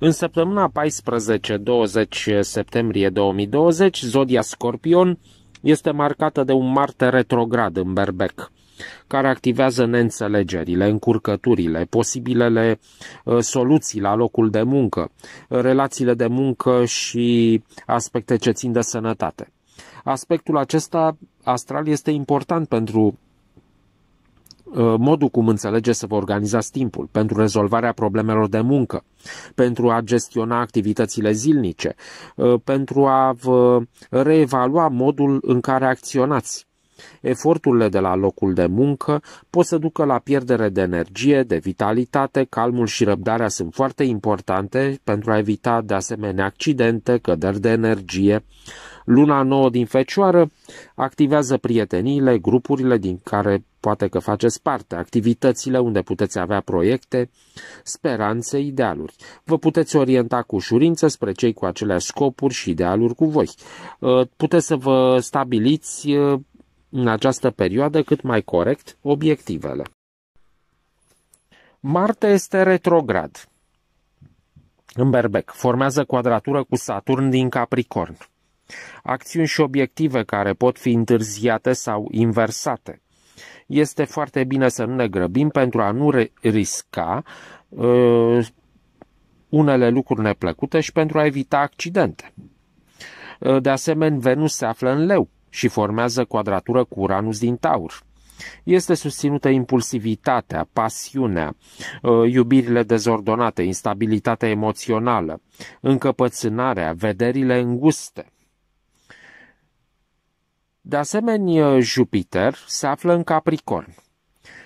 În săptămâna 14-20 septembrie 2020, zodia Scorpion este marcată de un Marte retrograd în berbec, care activează neînțelegerile, încurcăturile, posibilele ă, soluții la locul de muncă, relațiile de muncă și aspecte ce țin de sănătate. Aspectul acesta astral este important pentru Uh, modul cum înțelege să vă organizați timpul, pentru rezolvarea problemelor de muncă, pentru a gestiona activitățile zilnice, uh, pentru a vă reevalua modul în care acționați. Eforturile de la locul de muncă pot să ducă la pierdere de energie, de vitalitate, calmul și răbdarea sunt foarte importante pentru a evita de asemenea accidente, căderi de energie. Luna nouă din fecioară activează prieteniile, grupurile din care poate că faceți parte, activitățile unde puteți avea proiecte, speranțe, idealuri. Vă puteți orienta cu ușurință spre cei cu aceleași scopuri și idealuri cu voi. Ă, puteți să vă stabiliți ă, în această perioadă cât mai corect obiectivele. Marte este retrograd. În berbec, formează quadratură cu Saturn din Capricorn. Acțiuni și obiective care pot fi întârziate sau inversate. Este foarte bine să nu ne grăbim pentru a nu risca uh, unele lucruri neplăcute și pentru a evita accidente. Uh, de asemenea, Venus se află în leu, și formează quadratură cu Uranus din Taur. Este susținută impulsivitatea, pasiunea, ă, iubirile dezordonate, instabilitatea emoțională, încăpățânarea, vederile înguste. De asemenea, Jupiter se află în Capricorn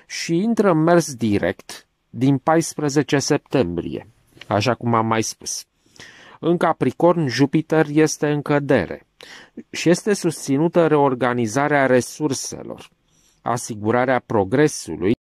și intră în mers direct din 14 septembrie, așa cum am mai spus. În Capricorn, Jupiter este în cădere și este susținută reorganizarea resurselor, asigurarea progresului,